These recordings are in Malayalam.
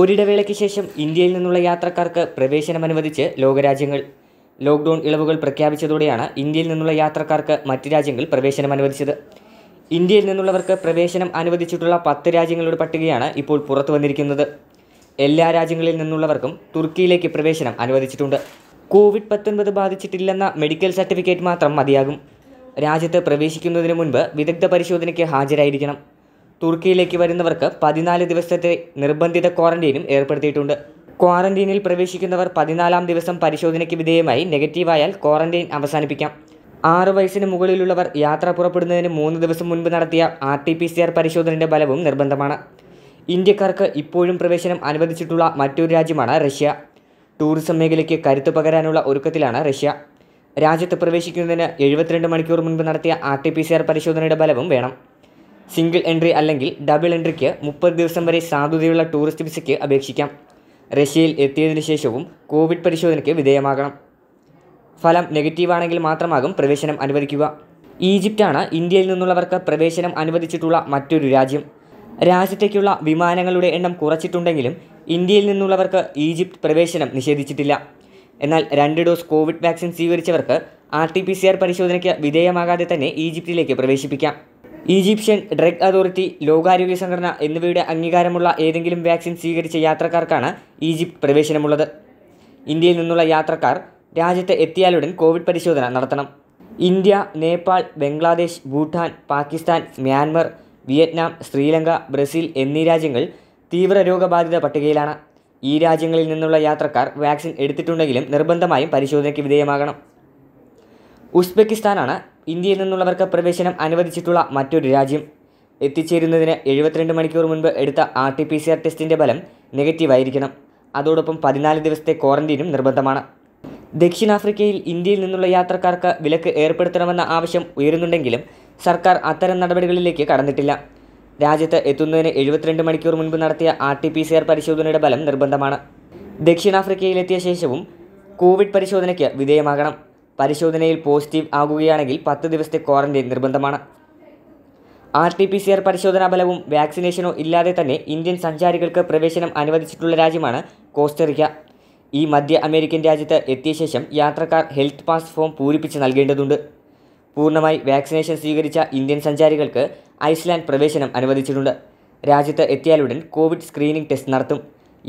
ഒരിടവേളയ്ക്ക് ശേഷം ഇന്ത്യയിൽ നിന്നുള്ള യാത്രക്കാർക്ക് പ്രവേശനം അനുവദിച്ച് ലോകരാജ്യങ്ങൾ ലോക്ക്ഡൗൺ ഇളവുകൾ പ്രഖ്യാപിച്ചതോടെയാണ് ഇന്ത്യയിൽ നിന്നുള്ള യാത്രക്കാർക്ക് മറ്റ് രാജ്യങ്ങൾ പ്രവേശനം അനുവദിച്ചത് ഇന്ത്യയിൽ നിന്നുള്ളവർക്ക് പ്രവേശനം അനുവദിച്ചിട്ടുള്ള പത്ത് രാജ്യങ്ങളുടെ പട്ടികയാണ് ഇപ്പോൾ പുറത്തു വന്നിരിക്കുന്നത് എല്ലാ രാജ്യങ്ങളിൽ നിന്നുള്ളവർക്കും തുർക്കിയിലേക്ക് പ്രവേശനം അനുവദിച്ചിട്ടുണ്ട് കോവിഡ് പത്തൊൻപത് ബാധിച്ചിട്ടില്ലെന്ന മെഡിക്കൽ സർട്ടിഫിക്കറ്റ് മാത്രം മതിയാകും രാജ്യത്ത് പ്രവേശിക്കുന്നതിന് മുൻപ് വിദഗ്ധ പരിശോധനയ്ക്ക് ഹാജരായിരിക്കണം തുർക്കിയിലേക്ക് വരുന്നവർക്ക് പതിനാല് ദിവസത്തെ നിർബന്ധിത ക്വാറന്റീനും ഏർപ്പെടുത്തിയിട്ടുണ്ട് ക്വാറന്റീനിൽ പ്രവേശിക്കുന്നവർ പതിനാലാം ദിവസം പരിശോധനയ്ക്ക് വിധേയമായി നെഗറ്റീവായാൽ ക്വാറന്റീൻ അവസാനിപ്പിക്കാം ആറ് വയസ്സിന് മുകളിലുള്ളവർ യാത്ര പുറപ്പെടുന്നതിന് മൂന്ന് ദിവസം മുൻപ് നടത്തിയ R T P C R പരിശോധനയുടെ ഫലവും നിർബന്ധമാണ് ഇന്ത്യക്കാർക്ക് ഇപ്പോഴും പ്രവേശനം അനുവദിച്ചിട്ടുള്ള മറ്റൊരു രാജ്യമാണ് റഷ്യ ടൂറിസം മേഖലയ്ക്ക് കരുത്ത് പകരാനുള്ള ഒരുക്കത്തിലാണ് റഷ്യ രാജ്യത്ത് പ്രവേശിക്കുന്നതിന് എഴുപത്തിരണ്ട് മണിക്കൂർ മുൻപ് നടത്തിയ R T P C R പരിശോധനയുടെ ഫലവും വേണം സിംഗിൾ എൻട്രി അല്ലെങ്കിൽ ഡബിൾ എൻട്രിക്ക് മുപ്പത് ദിവസം വരെ സാധുതയുള്ള ടൂറിസ്റ്റ് വിസയ്ക്ക് അപേക്ഷിക്കാം റഷ്യയിൽ എത്തിയതിനു ശേഷവും കോവിഡ് പരിശോധനയ്ക്ക് വിധേയമാകണം ഫലം നെഗറ്റീവാണെങ്കിൽ മാത്രമാകും പ്രവേശനം അനുവദിക്കുക ഈജിപ്റ്റാണ് ഇന്ത്യയിൽ നിന്നുള്ളവർക്ക് പ്രവേശനം അനുവദിച്ചിട്ടുള്ള മറ്റൊരു രാജ്യം രാജ്യത്തേക്കുള്ള വിമാനങ്ങളുടെ എണ്ണം കുറച്ചിട്ടുണ്ടെങ്കിലും ഇന്ത്യയിൽ നിന്നുള്ളവർക്ക് ഈജിപ്ത് പ്രവേശനം നിഷേധിച്ചിട്ടില്ല എന്നാൽ രണ്ട് ഡോസ് കോവിഡ് വാക്സിൻ സ്വീകരിച്ചവർക്ക് R T P C R പരിശോധനയ്ക്ക് വിധേയമാകാതെ തന്നെ ഈജിപ്തിലേക്ക് പ്രവേശിപ്പിക്കാം ഈജിപ്ഷ്യൻ ഡ്രഗ് അതോറിറ്റി ലോകാരോഗ്യ സംഘടന എന്നിവയുടെ അംഗീകാരമുള്ള ഏതെങ്കിലും വാക്സിൻ സ്വീകരിച്ച യാത്രക്കാർക്കാണ് ഈജിപ്ത് പ്രവേശനമുള്ളത് ഇന്ത്യയിൽ നിന്നുള്ള യാത്രക്കാർ രാജ്യത്ത് എത്തിയാലുടൻ കോവിഡ് പരിശോധന നടത്തണം India Nepal Bangladesh Bhutan Pakistan Myanmar Vietnam Sri Lanka Brazil എന്നീ രാജ്യങ്ങൾ തീവ്ര രോഗബാധിത പട്ടികയിലാണ് ഈ രാജ്യങ്ങളിൽ നിന്നുള്ള യാത്രക്കാർ വാക്സിൻ എടുത്തിട്ടുണ്ടെങ്കിലും നിർബന്ധമായും പരിശോധനയ്ക്ക് വിധേയമാകണം ഉസ്ബെക്കിസ്ഥാനാണ് ഇന്ത്യയിൽ നിന്നുള്ളവർക്ക് പ്രവേശനം അനുവദിച്ചിട്ടുള്ള മറ്റൊരു രാജ്യം എത്തിച്ചേരുന്നതിന് എഴുപത്തിരണ്ട് മണിക്കൂർ മുൻപ് എടുത്ത R T P C R ടെസ്റ്റിൻ്റെ ഫലം നെഗറ്റീവായിരിക്കണം അതോടൊപ്പം പതിനാല് ദിവസത്തെ ക്വാറന്റീനും നിർബന്ധമാണ് ദക്ഷിണാഫ്രിക്കയിൽ ഇന്ത്യയിൽ നിന്നുള്ള യാത്രക്കാർക്ക് വിലക്ക് ഏർപ്പെടുത്തണമെന്ന ആവശ്യം ഉയരുന്നുണ്ടെങ്കിലും സർക്കാർ അത്തരം നടപടികളിലേക്ക് കടന്നിട്ടില്ല രാജ്യത്ത് എത്തുന്നതിന് എഴുപത്തിരണ്ട് മണിക്കൂർ മുൻപ് നടത്തിയ R T P C R പരിശോധനയുടെ ഫലം നിർബന്ധമാണ് ദക്ഷിണാഫ്രിക്കയിലെത്തിയ ശേഷവും കോവിഡ് പരിശോധനയ്ക്ക് വിധേയമാകണം പരിശോധനയിൽ പോസിറ്റീവ് ആകുകയാണെങ്കിൽ പത്ത് ദിവസത്തെ ക്വാറന്റൈൻ നിർബന്ധമാണ് R T P C R പരിശോധനാ ഫലവും വാക്സിനേഷനോ ഇല്ലാതെ തന്നെ ഇന്ത്യൻ സഞ്ചാരികൾക്ക് പ്രവേശനം അനുവദിച്ചിട്ടുള്ള രാജ്യമാണ് കോസ്റ്ററിക്ക ഈ മധ്യ അമേരിക്കൻ രാജ്യത്ത് എത്തിയ ശേഷം യാത്രക്കാർ ഹെൽത്ത് പാസ് ഫോം പൂരിപ്പിച്ച് നൽകേണ്ടതുണ്ട് പൂർണ്ണമായി വാക്സിനേഷൻ സ്വീകരിച്ച ഇന്ത്യൻ സഞ്ചാരികൾക്ക് ഐസ്ലാൻഡ് പ്രവേശനം അനുവദിച്ചിട്ടുണ്ട് രാജ്യത്ത് എത്തിയാലുടൻ കോവിഡ് സ്ക്രീനിംഗ് ടെസ്റ്റ് നടത്തും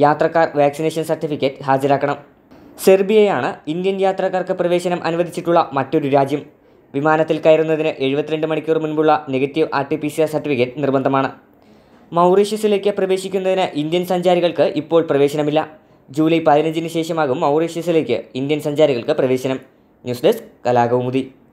യാത്രക്കാർ വാക്സിനേഷൻ സർട്ടിഫിക്കറ്റ് ഹാജരാക്കണം സെർബിയയാണ് ഇന്ത്യൻ യാത്രക്കാർക്ക് പ്രവേശനം അനുവദിച്ചിട്ടുള്ള മറ്റൊരു രാജ്യം വിമാനത്തിൽ കയറുന്നതിന് എഴുപത്തിരണ്ട് മണിക്കൂർ മുൻപുള്ള negative R T P C R certificate നിർബന്ധമാണ് മൗറീഷ്യസിലേക്ക് പ്രവേശിക്കുന്നതിന് ഇന്ത്യൻ സഞ്ചാരികൾക്ക് ഇപ്പോൾ പ്രവേശനമില്ല ജൂലൈ പതിനഞ്ചിന് ശേഷമാകും മൗറീഷ്യസിലേക്ക് ഇന്ത്യൻ സഞ്ചാരികൾക്ക് പ്രവേശനം ന്യൂസ് ഡെസ്ക് കലാകൗമുദി